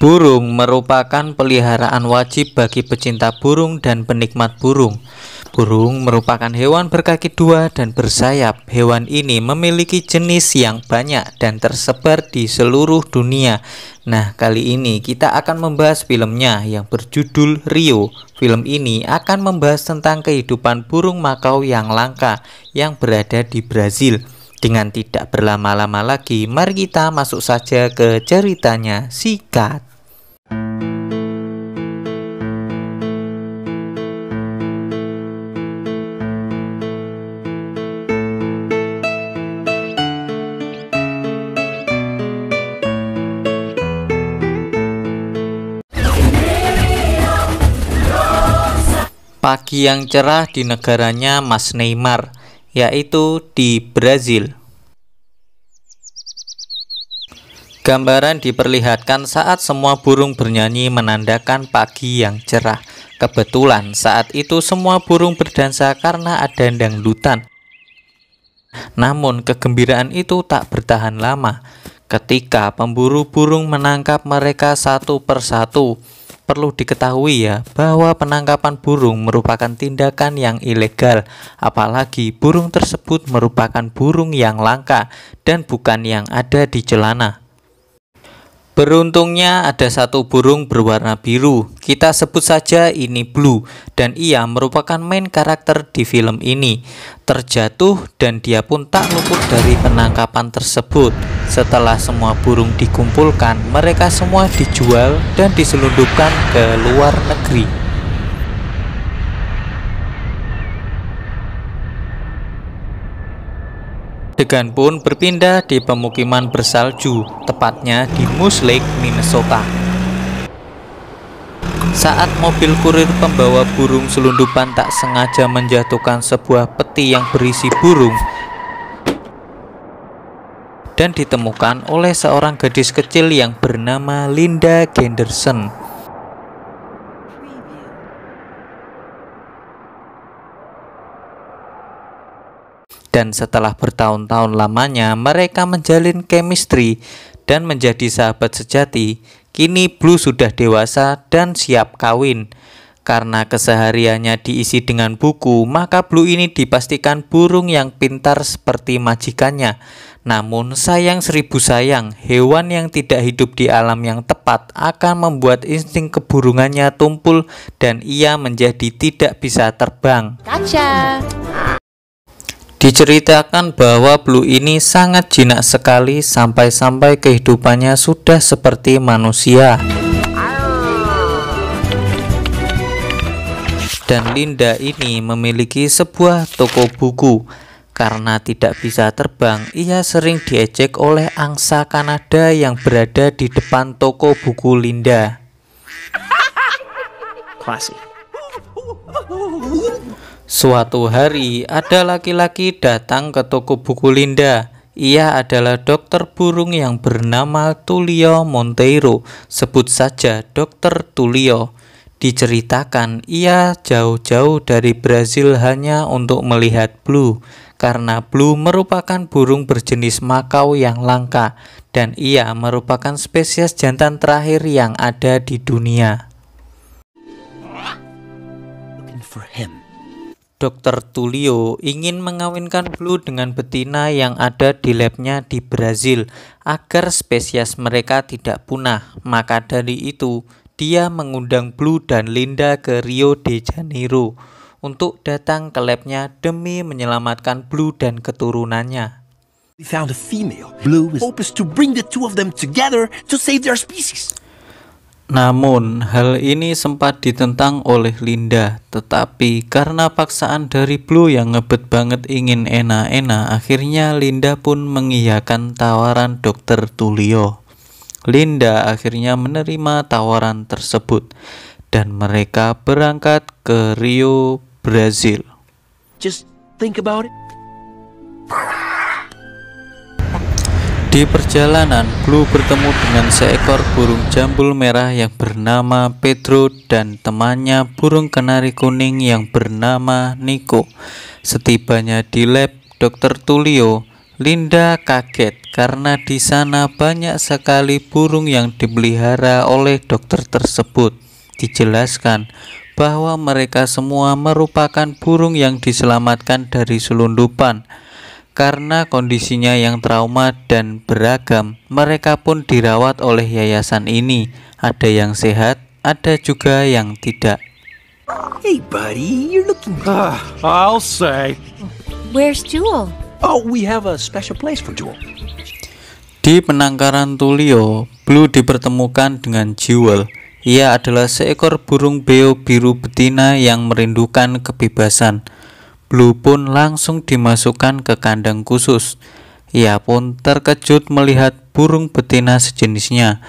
Burung merupakan peliharaan wajib bagi pecinta burung dan penikmat burung. Burung merupakan hewan berkaki dua dan bersayap. Hewan ini memiliki jenis yang banyak dan tersebar di seluruh dunia. Nah, kali ini kita akan membahas filmnya yang berjudul Rio. Film ini akan membahas tentang kehidupan burung makau yang langka yang berada di Brazil. Dengan tidak berlama-lama lagi, mari kita masuk saja ke ceritanya sikat. pagi yang cerah di negaranya Mas Neymar, yaitu di Brazil. Gambaran diperlihatkan saat semua burung bernyanyi menandakan pagi yang cerah. Kebetulan saat itu semua burung berdansa karena ada dangdutan. Namun kegembiraan itu tak bertahan lama ketika pemburu burung menangkap mereka satu persatu. Perlu diketahui ya bahwa penangkapan burung merupakan tindakan yang ilegal, apalagi burung tersebut merupakan burung yang langka dan bukan yang ada di celana. Beruntungnya ada satu burung berwarna biru, kita sebut saja ini Blue, dan ia merupakan main karakter di film ini. Terjatuh dan dia pun tak luput dari penangkapan tersebut. Setelah semua burung dikumpulkan, mereka semua dijual dan diselundupkan ke luar negeri. Degan pun berpindah di pemukiman bersalju, tepatnya di Moose Lake, Minnesota. Saat mobil kurir pembawa burung selundupan tak sengaja menjatuhkan sebuah peti yang berisi burung, dan ditemukan oleh seorang gadis kecil yang bernama Linda Genderson. Dan setelah bertahun-tahun lamanya mereka menjalin chemistry dan menjadi sahabat sejati, kini Blue sudah dewasa dan siap kawin. Karena kesehariannya diisi dengan buku, maka Blue ini dipastikan burung yang pintar seperti majikannya. Namun sayang seribu sayang, hewan yang tidak hidup di alam yang tepat akan membuat insting keburungannya tumpul dan ia menjadi tidak bisa terbang. Kaca. Diceritakan bahwa Blue ini sangat jinak sekali sampai-sampai kehidupannya sudah seperti manusia. Dan Linda ini memiliki sebuah toko buku karena tidak bisa terbang, ia sering diejek oleh angsa Kanada yang berada di depan toko buku Linda. Klasik. Suatu hari, ada laki-laki datang ke toko buku Linda. Ia adalah dokter burung yang bernama Tulio Monteiro. Sebut saja dokter Tulio. Diceritakan ia jauh-jauh dari Brazil hanya untuk melihat Blue karena blue merupakan burung berjenis makau yang langka dan ia merupakan spesies jantan terakhir yang ada di dunia. Dokter Tulio ingin mengawinkan Blue dengan betina yang ada di labnya di Brazil agar spesies mereka tidak punah. Maka dari itu, dia mengundang Blue dan Linda ke Rio de Janeiro untuk datang ke labnya demi menyelamatkan Blue dan keturunannya. Namun, hal ini sempat ditentang oleh Linda, tetapi karena paksaan dari Blue yang ngebet banget ingin enak-enak, akhirnya Linda pun mengiyakan tawaran dokter Tulio. Linda akhirnya menerima tawaran tersebut, dan mereka berangkat ke Rio Brazil. Just think about it. Di perjalanan, Blue bertemu dengan seekor burung jambul merah yang bernama Pedro dan temannya burung kenari kuning yang bernama Nico. Setibanya di lab Dr. Tulio, Linda kaget karena di sana banyak sekali burung yang dipelihara oleh dokter tersebut. Dijelaskan bahwa mereka semua merupakan burung yang diselamatkan dari selundupan. Karena kondisinya yang trauma dan beragam, mereka pun dirawat oleh yayasan ini. Ada yang sehat, ada juga yang tidak. Hey buddy, you're looking good. Uh, I'll say. Where's Jewel? Oh, we have a special place for Jewel. Di penangkaran Tulio, Blue dipertemukan dengan Jewel ia adalah seekor burung beo biru betina yang merindukan kebebasan. Blue pun langsung dimasukkan ke kandang khusus. Ia pun terkejut melihat burung betina sejenisnya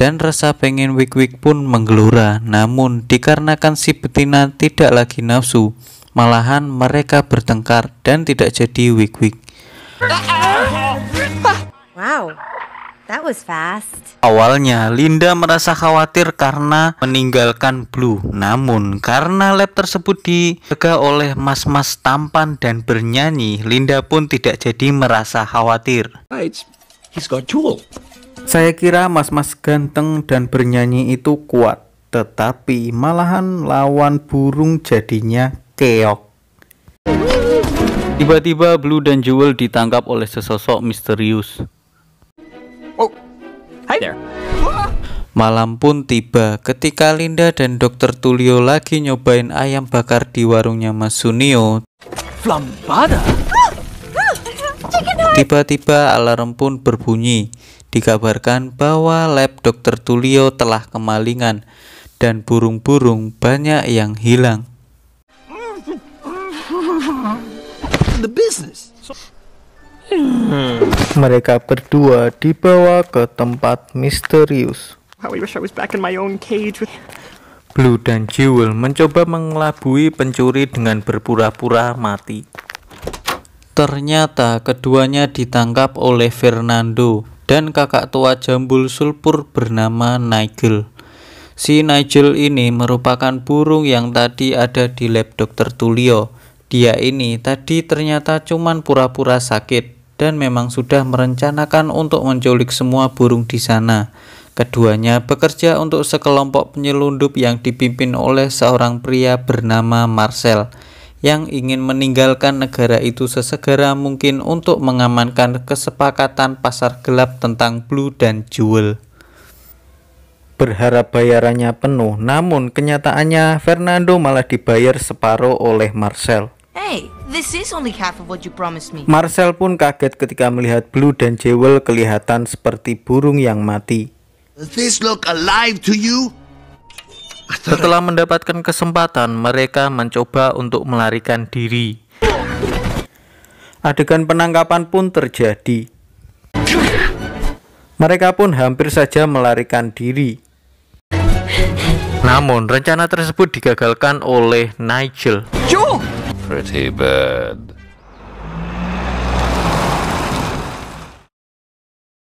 dan rasa pengen wik-wik pun menggelora. Namun, dikarenakan si betina tidak lagi nafsu, malahan mereka bertengkar dan tidak jadi wik-wik. Wow. That was fast. Awalnya, Linda merasa khawatir karena meninggalkan Blue. Namun, karena lab tersebut dijaga oleh mas-mas tampan dan bernyanyi, Linda pun tidak jadi merasa khawatir. Right. Ah, he's got jewel. Saya kira mas-mas ganteng dan bernyanyi itu kuat, tetapi malahan lawan burung jadinya keok. Tiba-tiba Blue dan Jewel ditangkap oleh sesosok misterius. Hi there. Malam pun tiba ketika Linda dan Dokter Tulio lagi nyobain ayam bakar di warungnya Mas Sunio. Flambada. Tiba-tiba alarm pun berbunyi. Dikabarkan bahwa lab Dokter Tulio telah kemalingan dan burung-burung banyak yang hilang. The business. Hmm. Mereka berdua dibawa ke tempat misterius. Blue dan Jewel mencoba mengelabui pencuri dengan berpura-pura mati. Ternyata keduanya ditangkap oleh Fernando dan kakak tua jambul sulpur bernama Nigel. Si Nigel ini merupakan burung yang tadi ada di lab dokter Tulio. Dia ini tadi ternyata cuman pura-pura sakit dan memang sudah merencanakan untuk menculik semua burung di sana. Keduanya bekerja untuk sekelompok penyelundup yang dipimpin oleh seorang pria bernama Marcel yang ingin meninggalkan negara itu sesegera mungkin untuk mengamankan kesepakatan pasar gelap tentang Blue dan Jewel. Berharap bayarannya penuh, namun kenyataannya Fernando malah dibayar separuh oleh Marcel. Hey, this is only half of what you promised me. Marcel pun kaget ketika melihat Blue dan Jewel kelihatan seperti burung yang mati. this look alive to you? Setelah mendapatkan kesempatan, mereka mencoba untuk melarikan diri. Adegan penangkapan pun terjadi. Mereka pun hampir saja melarikan diri. Namun, rencana tersebut digagalkan oleh Nigel. Joe! pretty bird.